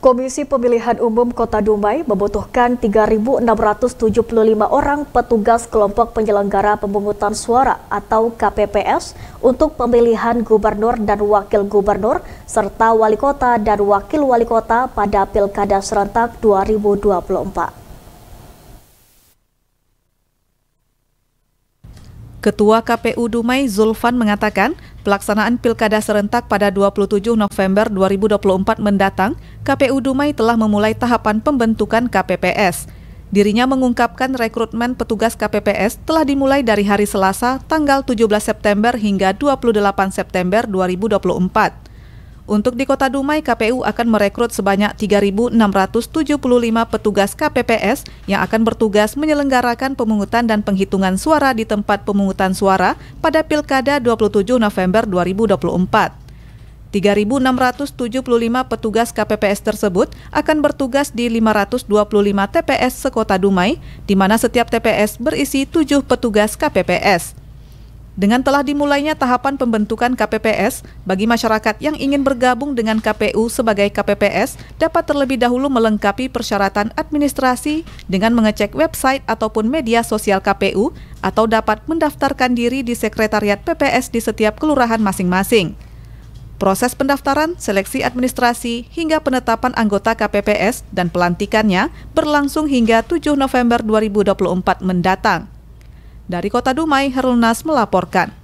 Komisi Pemilihan Umum Kota Dumai membutuhkan 3.675 orang petugas kelompok penyelenggara pemungutan suara atau KPPS untuk pemilihan gubernur dan wakil gubernur serta wali kota dan wakil wali kota pada Pilkada serentak 2024. Ketua KPU Dumai Zulfan mengatakan, pelaksanaan pilkada serentak pada 27 November 2024 mendatang, KPU Dumai telah memulai tahapan pembentukan KPPS. Dirinya mengungkapkan rekrutmen petugas KPPS telah dimulai dari hari Selasa tanggal 17 September hingga 28 September 2024. Untuk di Kota Dumai, KPU akan merekrut sebanyak 3.675 petugas KPPS yang akan bertugas menyelenggarakan pemungutan dan penghitungan suara di tempat pemungutan suara pada Pilkada 27 November 2024. 3.675 petugas KPPS tersebut akan bertugas di 525 TPS sekota Dumai, di mana setiap TPS berisi 7 petugas KPPS. Dengan telah dimulainya tahapan pembentukan KPPS, bagi masyarakat yang ingin bergabung dengan KPU sebagai KPPS dapat terlebih dahulu melengkapi persyaratan administrasi dengan mengecek website ataupun media sosial KPU atau dapat mendaftarkan diri di sekretariat PPS di setiap kelurahan masing-masing. Proses pendaftaran, seleksi administrasi, hingga penetapan anggota KPPS dan pelantikannya berlangsung hingga 7 November 2024 mendatang. Dari Kota Dumai, Herlunas melaporkan.